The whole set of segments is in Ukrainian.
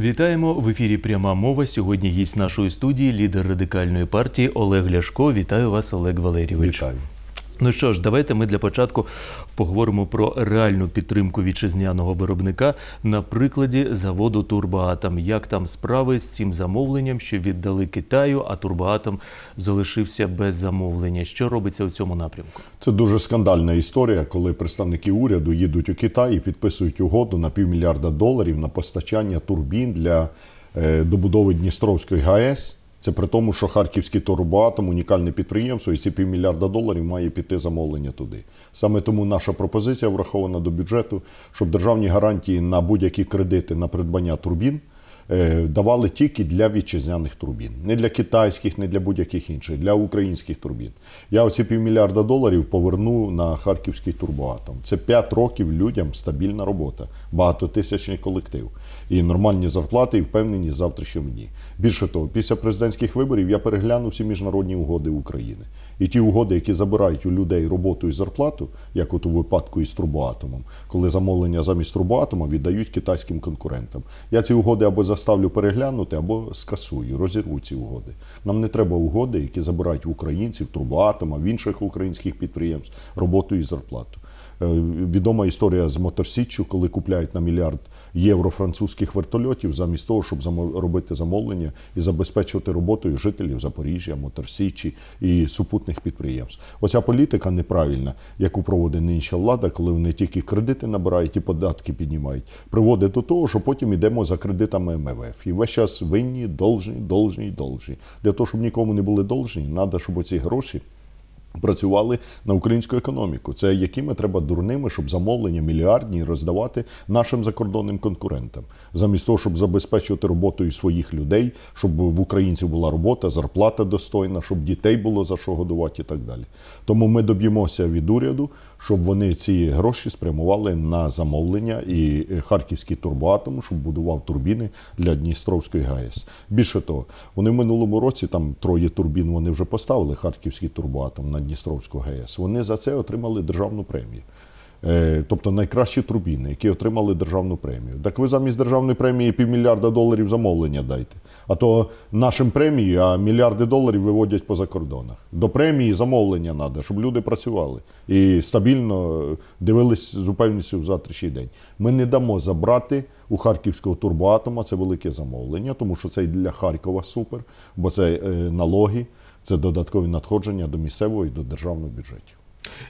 Вітаємо в ефірі. Пряма мова. Сьогодні гість нашої студії, лідер радикальної партії Олег Ляшко. Вітаю вас, Олег Валерійович. Вітаю. Ну що ж, давайте ми для початку поговоримо про реальну підтримку вітчизняного виробника на прикладі заводу Турбоатом. Як там справи з цим замовленням, що віддали Китаю, а Турбоатом залишився без замовлення? Що робиться у цьому напрямку? Це дуже скандальна історія, коли представники уряду їдуть у Китай і підписують угоду на півмільярда доларів на постачання турбін для е, добудови Дністровської ГАЕС. Це при тому, що харківський Торбоатом унікальне підприємство, і ці півмільярда доларів має піти замовлення туди. Саме тому наша пропозиція врахована до бюджету, щоб державні гарантії на будь-які кредити на придбання турбін. Е, давали тільки для вітчизняних турбін, не для китайських, не для будь-яких інших, для українських турбін. Я оці півмільярда доларів поверну на харківський турбоатом. Це п'ять років людям стабільна робота, багатотисячний колектив і нормальні зарплати і впевнені завтрашнім дні. Більше того, після президентських виборів я перегляну всі міжнародні угоди України і ті угоди, які забирають у людей роботу і зарплату, як от у випадку із трубоатомом, коли замовлення замість трубоатома віддають китайським конкурентам. Я ці угоди або заставлю переглянути, або скасую, розірву ці угоди. Нам не треба угоди, які забирають в українців, трубоатома, в інших українських підприємств роботу і зарплату. Е, відома історія з Моторсіччю, коли купляють на мільярд євро французьких вертольотів, замість того, щоб робити замовлення і забезпечувати роботою жителів Запоріжжя, Моторсіччі і супутних підприємств. Оця політика неправильна, яку проводить нинша влада, коли вони тільки кредити набирають і податки піднімають, приводить до того, що потім йдемо за кредитами МВФ. І весь час винні, должні, должні, должні. Для того, щоб нікому не були должні, треба, щоб оці гроші. Працювали на українську економіку, це якими треба дурними, щоб замовлення мільярдні роздавати нашим закордонним конкурентам, замість того, щоб забезпечувати роботою своїх людей, щоб в українців була робота, зарплата достойна, щоб дітей було за що годувати і так далі. Тому ми доб'ємося від уряду, щоб вони ці гроші спрямували на замовлення і е, харківський турбоатом, щоб будував турбіни для Дністровської ГАЕС. Більше того, вони в минулому році там троє турбін вони вже поставили харківський турбоатом. на на Дністровську ГЕС. Вони за це отримали державну премію. Е, тобто найкращі турбіни, які отримали державну премію. Так ви замість державної премії півмільярда доларів замовлення дайте. А то нашим премії, а мільярди доларів виводять по закордонах. До премії замовлення треба, щоб люди працювали і стабільно е, дивились з упевненістю в завтрашній день. Ми не дамо забрати у харківського турбоатома це велике замовлення, тому що це і для Харкова супер, бо це е, налоги, це додаткові надходження до місцевого і до державного бюджетів.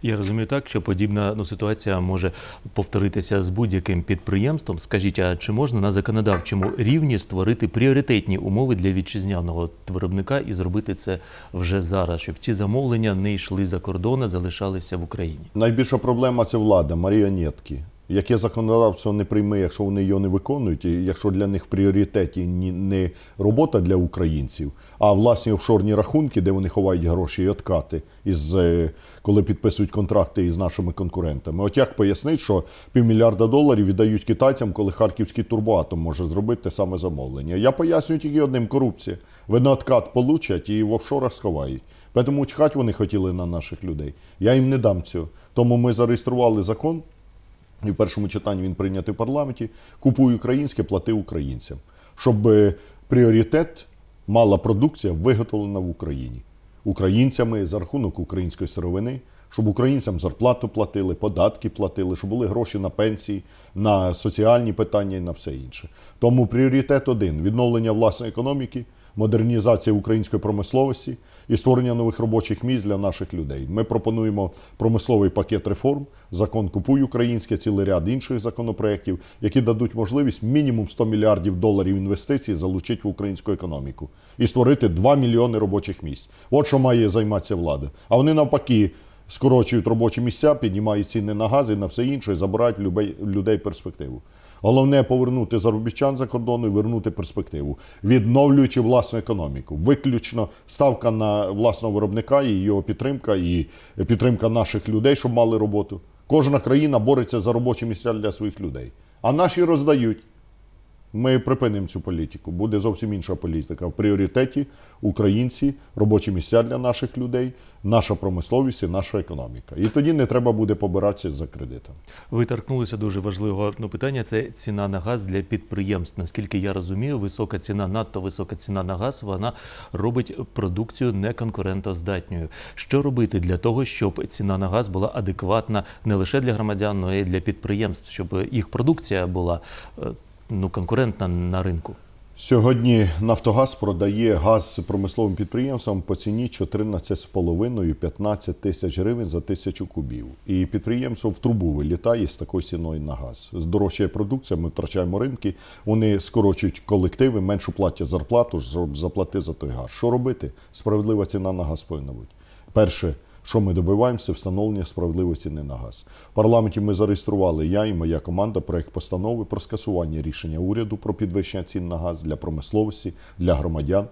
Я розумію так, що подібна ну, ситуація може повторитися з будь-яким підприємством. Скажіть, а чи можна на законодавчому рівні створити пріоритетні умови для вітчизняного виробника і зробити це вже зараз, щоб ці замовлення не йшли за кордон, а залишалися в Україні? Найбільша проблема це влада, маріонетки. Яке законодавство не прийме, якщо вони його не виконують, і якщо для них в пріоритеті не робота для українців, а власні офшорні рахунки, де вони ховають гроші і откати, із, е, коли підписують контракти із нашими конкурентами. От як пояснити, що півмільярда доларів віддають китайцям, коли харківський турбоатом може зробити те саме замовлення? Я пояснюю тільки одним корупція. Ви откат получать і в офшорах сховають. Тому чхать вони хотіли на наших людей. Я їм не дам цього. Тому ми зареєстрували закон. І в першому читанні він прийнятий в парламенті. Купуй українське, плати українцям, щоб е, пріоритет мала продукція виготовлена в Україні українцями за рахунок української сировини. Щоб українцям зарплату платили, податки платили, щоб були гроші на пенсії, на соціальні питання і на все інше. Тому пріоритет один відновлення власної економіки модернізація української промисловості і створення нових робочих місць для наших людей. Ми пропонуємо промисловий пакет реформ, закон Купуй українське, цілий ряд інших законопроєктів, які дадуть можливість мінімум 100 мільярдів доларів інвестицій залучити в українську економіку і створити 2 мільйони робочих місць. От що має займатися влада. А вони навпаки скорочують робочі місця, піднімають ціни на газ і на все інше, і забирають людей перспективу. Головне повернути заробітчан за кордону і вернути перспективу, відновлюючи власну економіку. Виключно ставка на власного виробника і його підтримка, і підтримка наших людей, щоб мали роботу. Кожна країна бореться за робочі місця для своїх людей. А наші роздають. Ми припинимо цю політику. Буде зовсім інша політика. В пріоритеті українці, робочі місця для наших людей, наша промисловість і наша економіка. І тоді не треба буде побиратися за кредитом. Ви дуже важливого питання. Це ціна на газ для підприємств. Наскільки я розумію, висока ціна, надто висока ціна на газ, вона робить продукцію неконкурентоздатньою. Що робити для того, щоб ціна на газ була адекватна не лише для громадян, але й для підприємств, щоб їх продукція була е, ну, конкурентна на ринку. Сьогодні Нафтогаз продає газ промисловим підприємствам по ціні 14,5-15 тисяч гривень за тисячу кубів. І підприємство в трубу вилітає з такою ціною на газ. Здорожчає продукція, ми втрачаємо ринки, вони скорочують колективи, меншу платять зарплату, заплати за той газ. Що робити? Справедлива ціна на газ повинна бути. Перше. Що ми добиваємося встановлення справедливої ціни на газ. В парламенті ми зареєстрували я і моя команда проект постанови про скасування рішення уряду про підвищення цін на газ для промисловості, для громадян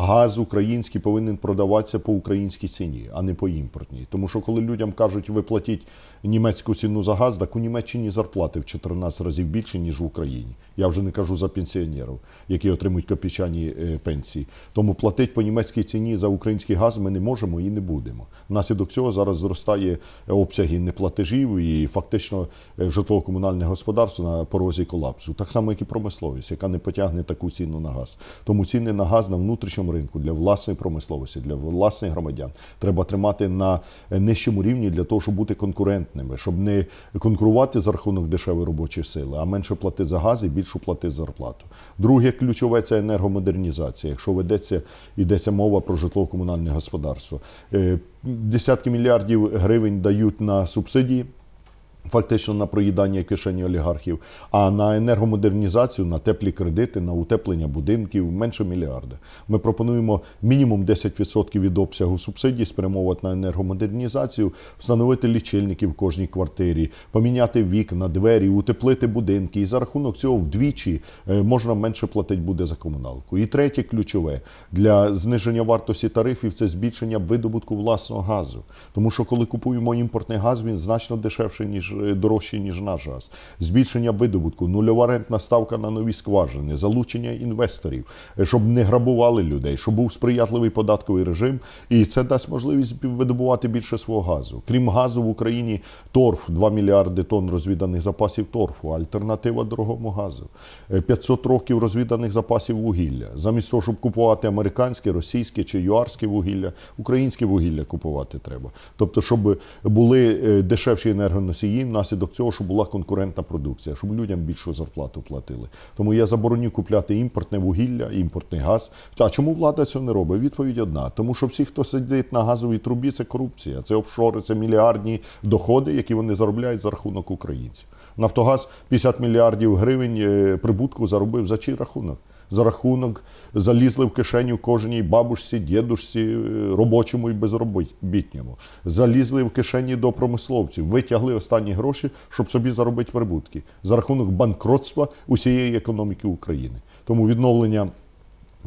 газ український повинен продаватися по українській ціні, а не по імпортній. Тому що коли людям кажуть, ви платіть німецьку ціну за газ, так у Німеччині зарплати в 14 разів більше ніж в Україні. Я вже не кажу за пенсіонерів, які отримують копічані е, пенсії. Тому платити по німецькій ціні за український газ ми не можемо і не будемо. Внаслідок цього зараз зростає обсяги неплатежів і фактично е, житлово-комунальне господарство на порозі колапсу, так само, як і промисловість, яка не потягне таку ціну на газ. Тому ціни на газ на внутрішньому внутрішньому ринку для власної промисловості, для власних громадян треба тримати на нижчому рівні для того, щоб бути конкурентними, щоб не конкурувати за рахунок дешевої робочої сили, а менше плати за газ і більшу плати за зарплату. Друге ключове це енергомодернізація. Якщо ведеться йдеться мова про житлово-комунальне господарство, е, десятки мільярдів гривень дають на субсидії. Фактично на проїдання кишені олігархів, а на енергомодернізацію, на теплі кредити, на утеплення будинків менше мільярда. Ми пропонуємо мінімум 10% від обсягу субсидій спрямовувати на енергомодернізацію, встановити лічильники в кожній квартирі, поміняти вікна, двері, утеплити будинки. І за рахунок цього вдвічі е, можна менше платити буде за комуналку. І третє ключове для зниження вартості тарифів це збільшення видобутку власного газу. Тому що коли купуємо імпортний газ, він значно дешевший ніж ніж е, дорожчі, ніж наш газ, збільшення видобутку, нульова рентна ставка на нові скважини, залучення інвесторів, е, щоб не грабували людей, щоб був сприятливий податковий режим, і це дасть можливість видобувати більше свого газу. Крім газу в Україні торф 2 мільярди тонн розвіданих запасів торфу, альтернатива дорогому газу, 500 е, років розвіданих запасів вугілля. Замість того, щоб купувати американське, російське чи юарське вугілля, українське вугілля купувати треба. Тобто, щоб були дешевші енергоносії і внаслідок цього, щоб була конкурентна продукція, щоб людям більшу зарплату платили. Тому я забороню купляти імпортне вугілля, імпортний газ. А чому влада цього не робить? Відповідь одна: тому що всі, хто сидить на газовій трубі, це корупція, це офшори, це мільярдні доходи, які вони заробляють за рахунок українців. Нафтогаз 50 мільярдів гривень е, прибутку заробив за чий рахунок за рахунок залізли в кишеню кожній бабушці, дідушці, е, робочому і безробітньому, залізли в кишені до промисловців, витягли останні гроші, щоб собі заробити прибутки за рахунок банкротства усієї економіки України. Тому відновлення.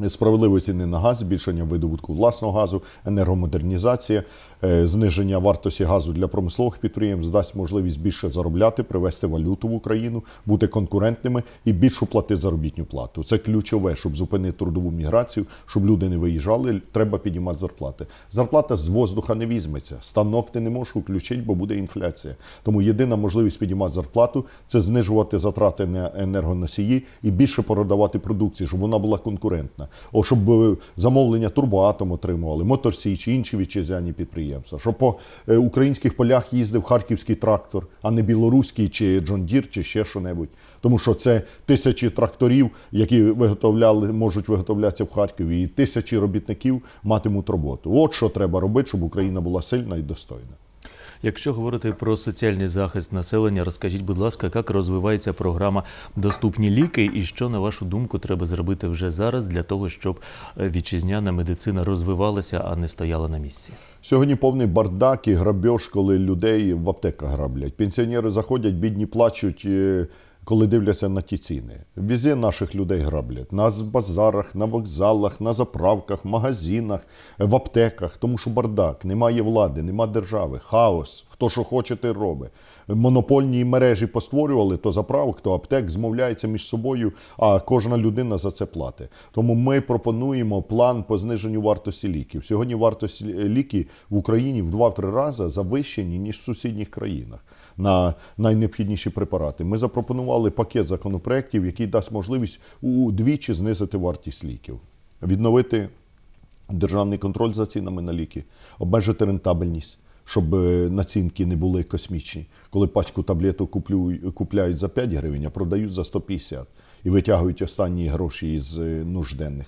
Справедливі ціни на газ, збільшення видобутку власного газу, енергомодернізація, е, зниження вартості газу для промислових підприємств дасть можливість більше заробляти, привести валюту в Україну, бути конкурентними і більшу плати заробітню плату. Це ключове, щоб зупинити трудову міграцію, щоб люди не виїжджали. Треба піднімати зарплати. Зарплата з воздуха не візьметься. Станок ти не можеш включити, бо буде інфляція. Тому єдина можливість піднімати зарплату це знижувати затрати на енергоносії і більше продавати продукції, щоб вона була конкурентна понятно. О, щоб е, замовлення турбоатом отримували, Моторсі чи інші вітчизняні підприємства, щоб по е, українських полях їздив харківський трактор, а не білоруський чи Джондір, чи ще що-небудь. Тому що це тисячі тракторів, які виготовляли, можуть виготовлятися в Харкові, і тисячі робітників матимуть роботу. От що треба робити, щоб Україна була сильна і достойна. Якщо говорити про соціальний захист населення, розкажіть, будь ласка, як розвивається програма Доступні ліки і що, на вашу думку, треба зробити вже зараз для того, щоб е, вітчизняна медицина розвивалася, а не стояла на місці? Сьогодні повний бардак і грабіж, коли людей в аптеках граблять. Пенсіонери заходять, бідні плачуть. Е, коли дивляться на ті ціни. Візі наших людей граблять на базарах, на вокзалах, на заправках, магазинах, в аптеках, тому що бардак, немає влади, нема держави, хаос. Хто що хоче, ти робить. Монопольні мережі постворювали то заправок, то аптек змовляється між собою, а кожна людина за це платить. Тому ми пропонуємо план по зниженню вартості ліків. Сьогодні вартості ліки в Україні в 2-3 рази завищені ніж в сусідніх країнах на найнеобхідніші препарати. Ми запропонували запропонували пакет законопроєктів, який дасть можливість удвічі знизити вартість ліків, відновити державний контроль за цінами на ліки, обмежити рентабельність. Щоб е, націнки не були космічні, коли пачку таблету куплю, купляють за 5 гривень, а продають за 150 і витягують останні гроші із е, нужденних,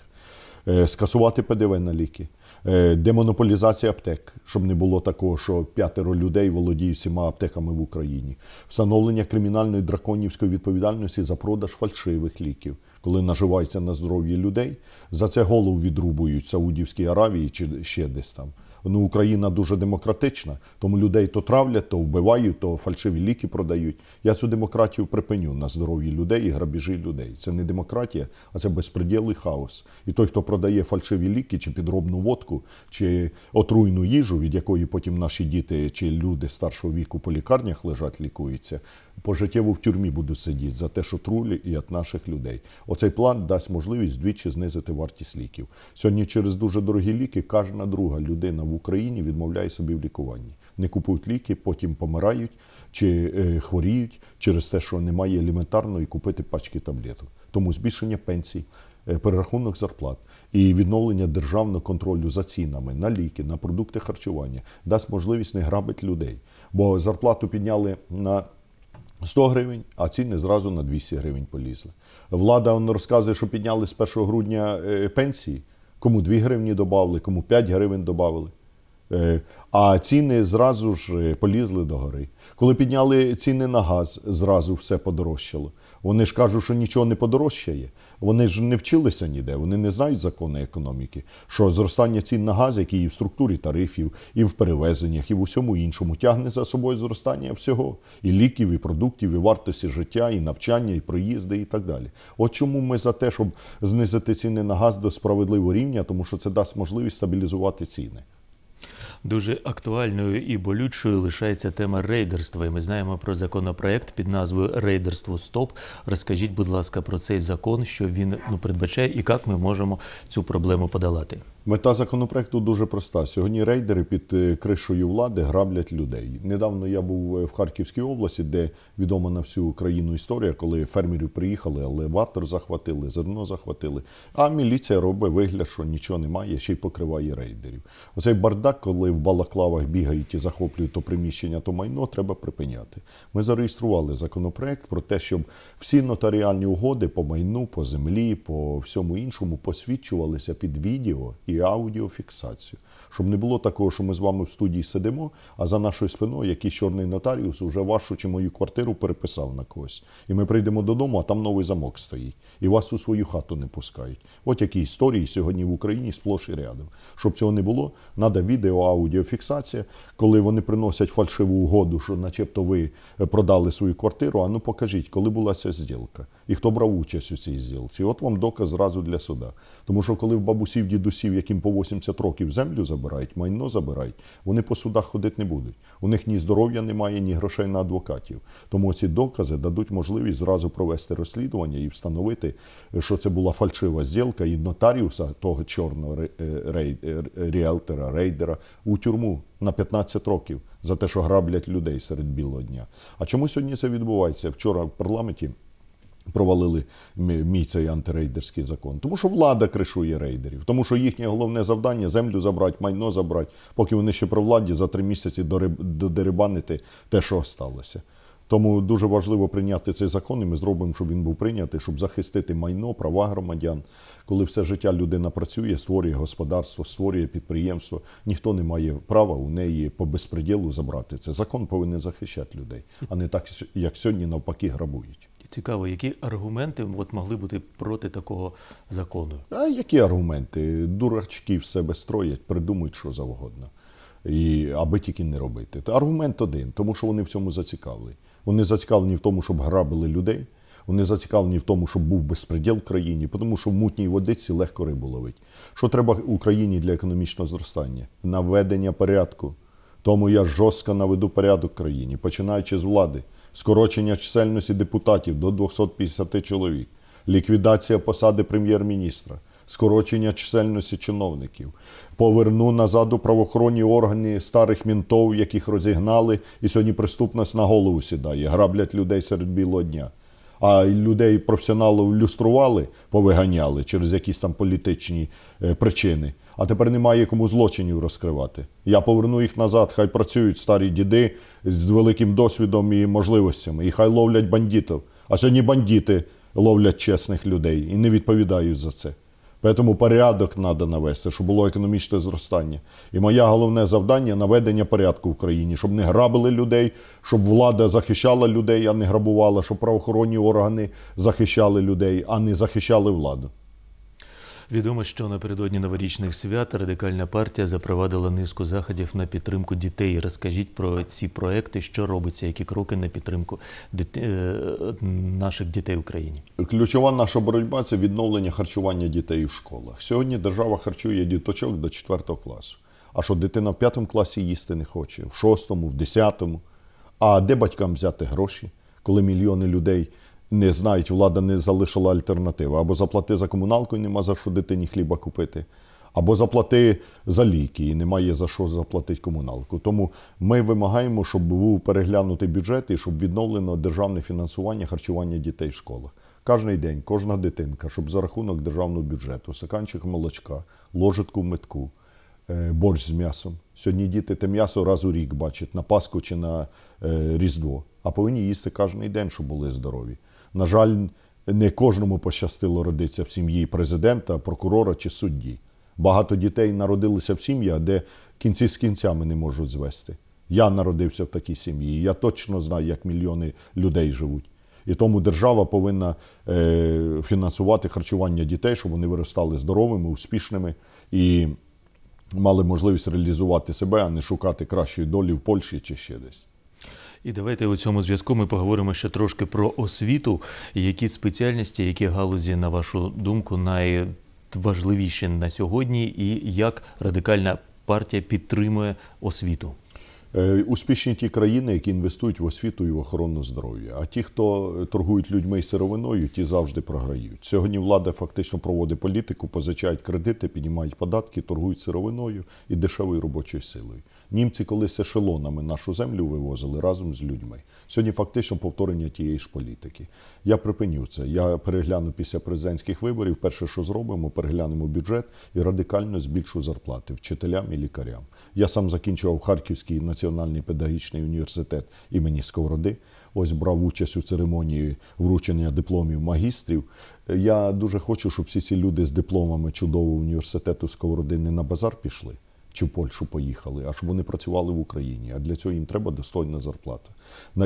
е, скасувати ПДВ на ліки. Е, демонополізація аптек, щоб не було такого, що п'ятеро людей володіє всіма аптеками в Україні, встановлення кримінальної драконівської відповідальності за продаж фальшивих ліків, коли наживається на здоров'ї людей. За це голову відрубують в Саудівській Аравії чи ще десь там ну Україна дуже демократична, тому людей то травлять, то вбивають, то фальшиві ліки продають. Я цю демократію припиню на здоров'ї людей і грабежі людей. Це не демократія, а це безпреділ і хаос. І той, хто продає фальшиві ліки, чи підробну водку, чи отруйну їжу, від якої потім наші діти чи люди старшого віку по лікарнях лежать, лікуються, пожиттєво в тюрмі будуть сидіти за те, що трулі і від наших людей. Оцей план дасть можливість вдвічі знизити вартість ліків. Сьогодні через дуже дорогі ліки кожна друга людина в Україні відмовляє собі в лікуванні. Не купують ліки, потім помирають чи е, хворіють через те, що немає елементарної купити пачки таблеток. Тому збільшення пенсій, е, перерахунок зарплат і відновлення державного контролю за цінами на ліки, на продукти харчування дасть можливість не грабити людей, бо зарплату підняли на 100 гривень, а ціни зразу на 200 гривень полізли. Влада он розказує, що підняли з 1 грудня е, пенсії, кому 2 гривні додали, кому 5 гривень додали. Е, а ціни зразу ж е, полізли до гори. Коли підняли ціни на газ, зразу все подорожчало. Вони ж кажуть, що нічого не подорожчає. Вони ж не вчилися ніде, вони не знають закони економіки. Що зростання цін на газ, які і в структурі тарифів, і в перевезеннях, і в усьому іншому тягне за собою зростання всього і ліків, і продуктів, і вартості життя, і навчання, і проїзди, і так далі. От чому ми за те, щоб знизити ціни на газ до справедливого рівня, тому що це дасть можливість стабілізувати ціни. Дуже актуальною і болючою лишається тема рейдерства. І Ми знаємо про законопроект під назвою Рейдерство СТОП. Розкажіть, будь ласка, про цей закон, що він ну передбачає, і як ми можемо цю проблему подолати. Мета законопроекту дуже проста. Сьогодні рейдери під е, кришою влади граблять людей. Недавно я був е, в Харківській області, де відома на всю країну історія, коли фермерів приїхали, елеватор захватили, зерно захватили. А міліція робить вигляд, що нічого немає, ще й покриває рейдерів. Оцей бардак, коли в балаклавах бігають і захоплюють то приміщення, то майно, треба припиняти. Ми зареєстрували законопроект про те, щоб всі нотаріальні угоди по майну, по землі, по всьому іншому посвідчувалися під відео і аудіофіксацію, щоб не було такого, що ми з вами в студії сидимо, а за нашою спиною якийсь чорний нотаріус вже вашу чи мою квартиру переписав на когось. І ми прийдемо додому, а там новий замок стоїть. І вас у свою хату не пускають. От які історії сьогодні в Україні сплош і рядом. Щоб цього не було, треба відео, аудіофіксація, коли вони приносять фальшиву угоду, що начебто ви е, продали свою квартиру. А ну покажіть, коли була ця зділка і хто брав участь у цій зілці? От вам доказ зразу для суда. Тому що коли в бабусів, дідусів, яким по 80 років землю забирають, майно забирають, вони по судах ходити не будуть. У них ні здоров'я немає, ні грошей на адвокатів. Тому ці докази дадуть можливість зразу провести розслідування і встановити, що це була фальшива зілка і нотаріуса того чорного е, е, ріелтера, рейдера у тюрму. На 15 років за те, що граблять людей серед білого дня. А чому сьогодні це відбувається вчора в парламенті? Провалили мій цей антирейдерський закон, тому що влада кришує рейдерів, тому що їхнє головне завдання землю забрати, майно забрати, поки вони ще при владі за три місяці додерибанити те, що сталося. Тому дуже важливо прийняти цей закон, і ми зробимо, щоб він був прийнятий, щоб захистити майно, права громадян. Коли все життя людина працює, створює господарство, створює підприємство. Ніхто не має права у неї по безпреділу забрати це. Закон повинен захищати людей, а не так, як сьогодні навпаки грабують. Цікаво, які аргументи от могли бути проти такого закону? А які аргументи? Дурачки в себе строять, придумують що завгодно, і аби тільки не робити. Та аргумент один, тому що вони в цьому зацікавлені. Вони зацікавлені в тому, щоб грабили людей. Вони зацікавлені в тому, щоб був безпреділ в країні, тому що в мутній водиці легко риболовить. Що треба Україні для економічного зростання? Наведення порядку. Тому я жорстко наведу порядок в країні, починаючи з влади, скорочення чисельності депутатів до 250 чоловік, ліквідація посади прем'єр-міністра, скорочення чисельності чиновників, поверну назад у правоохоронні органи старих мінтов, яких розігнали, і сьогодні преступність на голову сідає, граблять людей серед білого дня. А людей професіоналу люстрували, повиганяли через якісь там політичні е, причини а тепер немає кому злочинів розкривати. Я поверну їх назад, хай працюють старі діди з великим досвідом і можливостями, і хай ловлять бандитів. А сьогодні бандити ловлять чесних людей і не відповідають за це. Тому порядок треба навести, щоб було економічне зростання. І моє головне завдання наведення порядку в країні, щоб не грабили людей, щоб влада захищала людей, а не грабувала, щоб правоохоронні органи захищали людей, а не захищали владу. Відомо, що напередодні новорічних свят радикальна партія запровадила низку заходів на підтримку дітей. Розкажіть про ці проекти, що робиться, які кроки на підтримку дит... Е, наших дітей в Україні. Ключова наша боротьба це відновлення харчування дітей в школах. Сьогодні держава харчує діточок до 4 класу. А що дитина в 5 класі їсти не хоче, в 6, в 10. А де батькам взяти гроші, коли мільйони людей не знають, влада не залишила альтернативи. Або заплати за комуналку і нема за що дитині хліба купити, або заплати за ліки і немає за що заплатити комуналку. Тому ми вимагаємо, щоб був переглянутий бюджет і щоб відновлено державне фінансування харчування дітей в школах. Кожний день, кожна дитинка, щоб за рахунок державного бюджету, саканчик молочка, ложитку метку. Борщ з м'ясом. Сьогодні діти те м'ясо раз у рік бачать на Пасху чи на е, Різдво, а повинні їсти кожен день, щоб були здорові. На жаль, не кожному пощастило родитися в сім'ї президента, прокурора чи судді. Багато дітей народилися в сім'ях, де кінці з кінцями не можуть звести. Я народився в такій сім'ї. Я точно знаю, як мільйони людей живуть. І тому держава повинна е, фінансувати харчування дітей, щоб вони виростали здоровими, успішними і мали можливість реалізувати себе, а не шукати кращої долі в Польщі чи ще десь. І давайте у цьому зв'язку ми поговоримо ще трошки про освіту. Які спеціальності, які галузі, на вашу думку, найважливіші на сьогодні, і як радикальна партія підтримує освіту? Е, успішні ті країни, які інвестують в освіту і в охорону здоров'я. А ті, хто е, торгують людьми і сировиною, ті завжди програють. Сьогодні влада фактично проводить політику, позичають кредити, піднімають податки, торгують сировиною і дешевою робочою силою. Німці колись ешелонами нашу землю вивозили разом з людьми. Сьогодні фактично повторення тієї ж політики. Я припиню це. Я перегляну після президентських виборів. Перше, що зробимо, переглянемо бюджет і радикально збільшу зарплати вчителям і лікарям. Я сам закінчував Харківський національний Національний педагогічний університет імені Сковороди. Ось брав участь у церемонії вручення дипломів магістрів. Е, я дуже хочу, щоб всі ці люди з дипломами чудового університету Сковороди не на базар пішли. Чи в Польщу поїхали, а щоб вони працювали в Україні. А для цього їм треба достойна зарплата.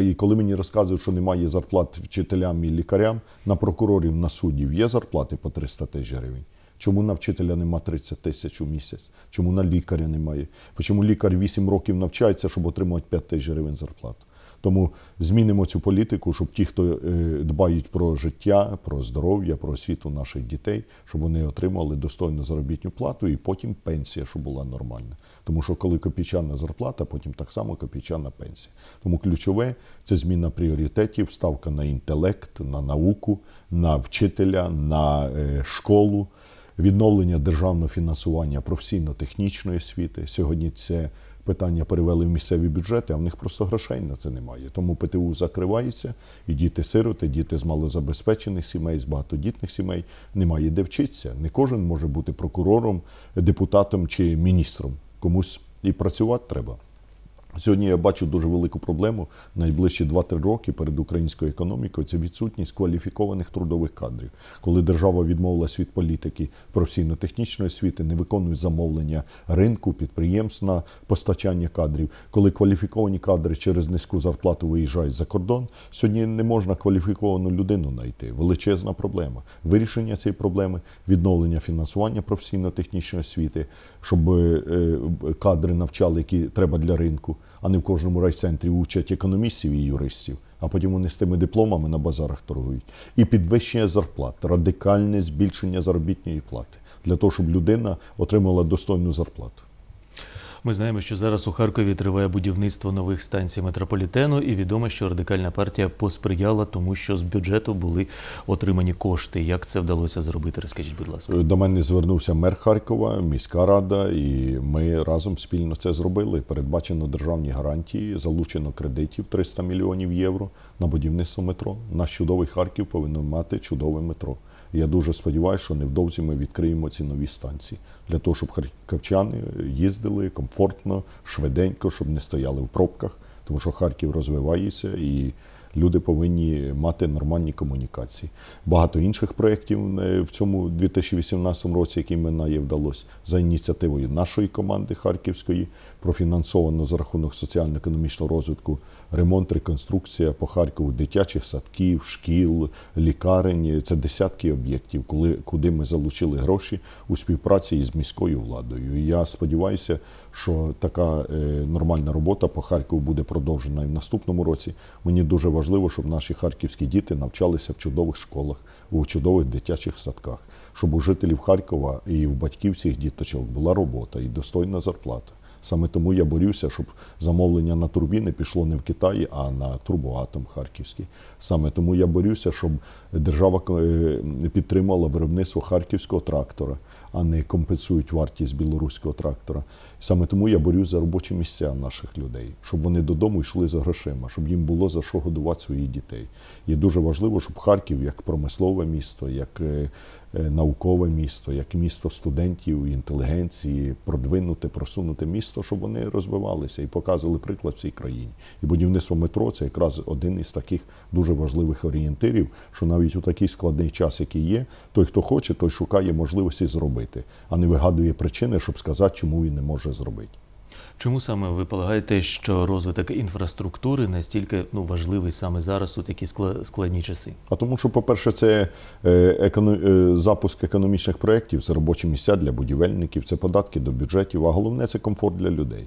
І коли мені розказують, що немає зарплат вчителям і лікарям, на прокурорів, на суддів є зарплати по 300 тисяч гривень. Чому на вчителя нема 30 тисяч у місяць? Чому на лікаря немає? Чому лікар 8 років навчається, щоб отримувати 5 тисяч гривень зарплати? Тому змінимо цю політику, щоб ті, хто е, дбають про життя, про здоров'я, про освіту наших дітей, щоб вони отримали достойну заробітну плату і потім пенсія, щоб була нормальна. Тому що коли копійчана зарплата, потім так само копійчана пенсія. Тому ключове це зміна пріоритетів, ставка на інтелект, на науку, на вчителя, на е, школу відновлення державного фінансування професійно-технічної освіти. Сьогодні це питання перевели в місцеві бюджети, а в них просто грошей на це немає. Тому ПТУ закривається, і діти-сироти, діти з малозабезпечених сімей, з багатодітних сімей немає де вчитися. Не кожен може бути прокурором, депутатом чи міністром. Комусь і працювати треба. Сьогодні я бачу дуже велику проблему найближчі 2-3 роки перед українською економікою. Це відсутність кваліфікованих трудових кадрів, коли держава відмовилась від політики професійно-технічної освіти, не виконує замовлення ринку, підприємств на постачання кадрів, коли кваліфіковані кадри через низьку зарплату виїжджають за кордон. Сьогодні не можна кваліфіковану людину знайти. Величезна проблема. Вирішення цієї проблеми, відновлення фінансування професійно-технічної освіти, щоб е, кадри навчали, які треба для ринку а не в кожному райцентрі учать економістів і юристів, а потім вони з тими дипломами на базарах торгують. І підвищення зарплат, радикальне збільшення заробітної плати для того, щоб людина отримала достойну зарплату. Ми знаємо, що зараз у Харкові триває будівництво нових станцій метрополітену, і відомо, що радикальна партія посприяла тому, що з бюджету були отримані кошти. Як це вдалося зробити? Розкажіть, будь ласка, до мене звернувся мер Харкова, міська рада, і ми разом спільно це зробили. Передбачено державні гарантії, залучено кредитів 300 мільйонів євро на будівництво метро. Наш чудовий Харків повинен мати чудове метро. Я дуже сподіваюся, що невдовзі ми відкриємо ці нові станції для того, щоб харківчани їздили комфортно, швиденько, щоб не стояли в пробках, тому що Харків розвивається і люди повинні мати нормальні комунікації. Багато інших проєктів е, в цьому 2018 році, які мене вдалося за ініціативою нашої команди Харківської, профінансовано за рахунок соціально-економічного розвитку, ремонт, реконструкція по Харкову дитячих садків, шкіл, лікарень. Це десятки об'єктів, коли куди ми залучили гроші у співпраці із міською владою. Я сподіваюся, що така е, нормальна робота по Харкову буде продовжена і в наступному році. Мені дуже важливо важливо, щоб наші харківські діти навчалися в чудових школах, у чудових дитячих садках, щоб у жителів Харкова і в батьків цих діточок була робота і достойна зарплата. Саме тому я борюся, щоб замовлення на не пішло не в Китай, а на турбоатом Харківський. Саме тому я борюся, щоб держава е, підтримала виробництво харківського трактора, а не компенсують вартість білоруського трактора. Саме тому я борюся за робочі місця наших людей, щоб вони додому йшли за грошима, щоб їм було за що годувати своїх дітей. Є дуже важливо, щоб Харків як промислове місто, як е, Е, наукове місто, як місто студентів, інтелігенції, продвинуте, просунуте місто, щоб вони розвивалися і показували приклад цій країні. І будівництво метро це якраз один із таких дуже важливих орієнтирів, що навіть у такий складний час, який є, той, хто хоче, той шукає можливості зробити, а не вигадує причини, щоб сказати, чому він не може зробити. Чому саме ви полагаєте, що розвиток інфраструктури настільки ну важливий саме зараз у такі складні часи? А тому, що, по-перше, це е, економ... Е, запуск економічних проєктів, це робочі місця для будівельників, це податки до бюджетів, а головне це комфорт для людей.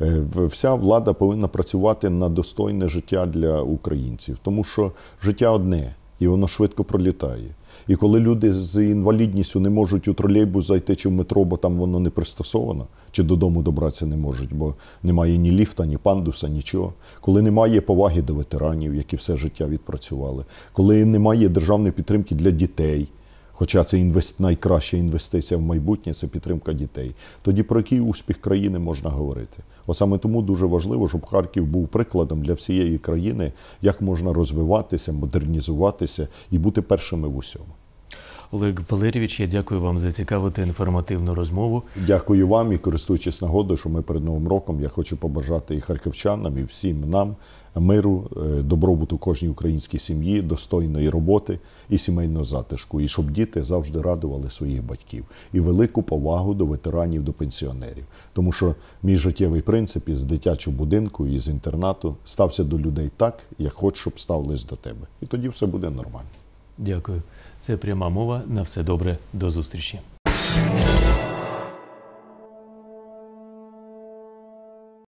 Е, вся влада повинна працювати на достойне життя для українців, тому що життя одне і воно швидко пролітає. І коли люди з інвалідністю не можуть у тролейбус зайти чи в метро, бо там воно не пристосовано, чи додому добратися не можуть, бо немає ні ліфта, ні пандуса, нічого. Коли немає поваги до ветеранів, які все життя відпрацювали, коли немає державної підтримки для дітей. Хоча це інвест... найкраща інвестиція в майбутнє це підтримка дітей. Тоді про який успіх країни можна говорити? О саме тому дуже важливо, щоб Харків був прикладом для всієї країни, як можна розвиватися, модернізуватися і бути першими в усьому. Олег Валерійович, я дякую вам за цікаву та інформативну розмову. Дякую вам і користуючись нагодою, що ми перед новим роком. Я хочу побажати і харківчанам, і всім нам миру, е, добробуту кожній українській сім'ї, достойної роботи і сімейного затишку. І щоб діти завжди радували своїх батьків і велику повагу до ветеранів, до пенсіонерів. Тому що мій життєвий принцип із дитячого будинку і з інтернату стався до людей так, як хоч, щоб ставились до тебе. І тоді все буде нормально. Дякую. Це пряма мова. На все добре, до зустрічі.